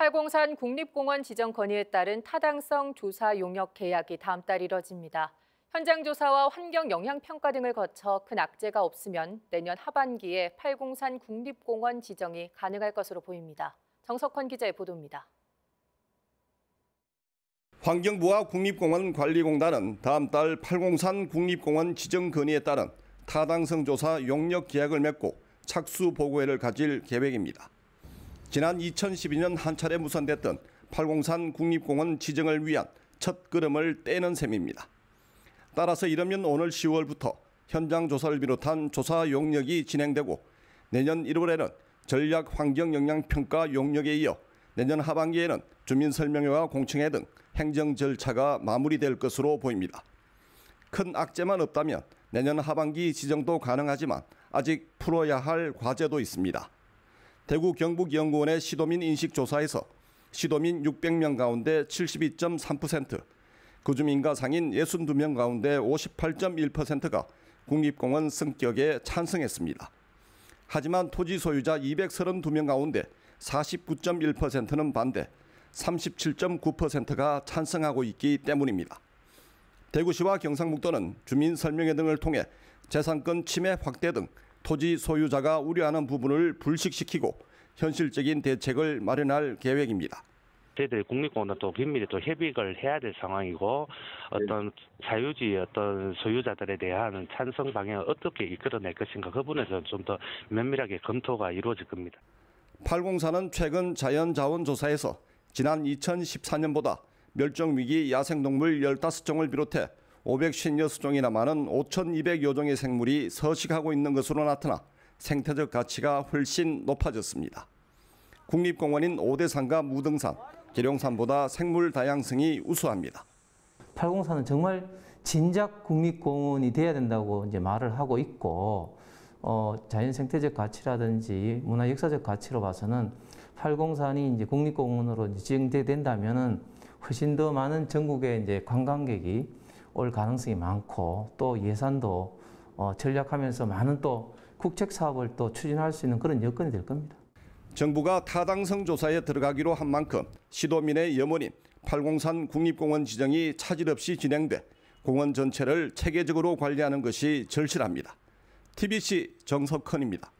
803 국립공원 지정 건의에 따른 타당성 조사 용역 계약이 다음 달 이뤄집니다. 현장 조사와 환경 영향 평가 등을 거쳐 큰 악재가 없으면 내년 하반기에 803 국립공원 지정이 가능할 것으로 보입니다. 정석헌 기자의 보도입니다. 환경부와 국립공원관리공단은 다음 달8 0 3 국립공원 지정 건의에 따른 타당성 조사 용역 계약을 맺고 착수 보고회를 가질 계획입니다. 지난 2012년 한 차례 무산됐던 803 국립공원 지정을 위한 첫 걸음을 떼는 셈입니다. 따라서 이러면 오늘 10월부터 현장 조사를 비롯한 조사 용역이 진행되고 내년 1월에는 전략 환경 영향 평가 용역에 이어 내년 하반기에는 주민 설명회와 공청회 등 행정 절차가 마무리될 것으로 보입니다. 큰 악재만 없다면 내년 하반기 지정도 가능하지만 아직 풀어야 할 과제도 있습니다. 대구 경북 연구원의 시도민 인식 조사에서 시도민 600명 가운데 72.3%, 그주민과 상인 62명 가운데 58.1%가 국립공원 성격에 찬성했습니다. 하지만 토지 소유자 232명 가운데 49.1%는 반대, 37.9%가 찬성하고 있기 때문입니다. 대구시와 경상북도는 주민 설명회 등을 통해 재산권 침해 확대 등 토지 소유자가 우려하는 부분을 불식시키고 현실적인 대책을 마련할 계획입니다. 저희들이 국립공원은 또밀히또 협의를 해야 될 상황이고 어떤 사유지 어떤 소유자들에 대한 찬성 방향을 어떻게 이끌어낼 것인가 그 부분에서 좀 더 면밀하게 검토가 이루어질 겁니다. 804는 최근 자연자원조사에서 지난 2014년보다 멸종위기 야생동물 15종을 비롯해 556종이나 많은 5,200여 종의 생물이 서식하고 있는 것으로 나타나 생태적 가치가 훨씬 높아졌습니다. 국립공원인 5대산과 무등산, 계룡산보다 생물 다양성이 우수합니다. 팔공산은 정말 진작 국립공원이 돼야 된다고 이제 말을 하고 있고 어, 자연 생태적 가치라든지 문화 역사적 가치로 봐서는 팔공산이 이제 국립공원으로 이제 지정된다면은 훨씬 더 많은 전국의 이제 관광객이 올 가능성이 많고 또 예산도 어, 전략하면서 많은 또 국책 사업을 또 추진할 수 있는 그런 여건이 될 겁니다. 정부가 타당성 조사에 들어가기로 한 만큼 시도민의 염원인 팔공산 국립공원 지정이 차질 없이 진행돼 공원 전체를 체계적으로 관리하는 것이 절실합니다. TBC 정석헌입니다.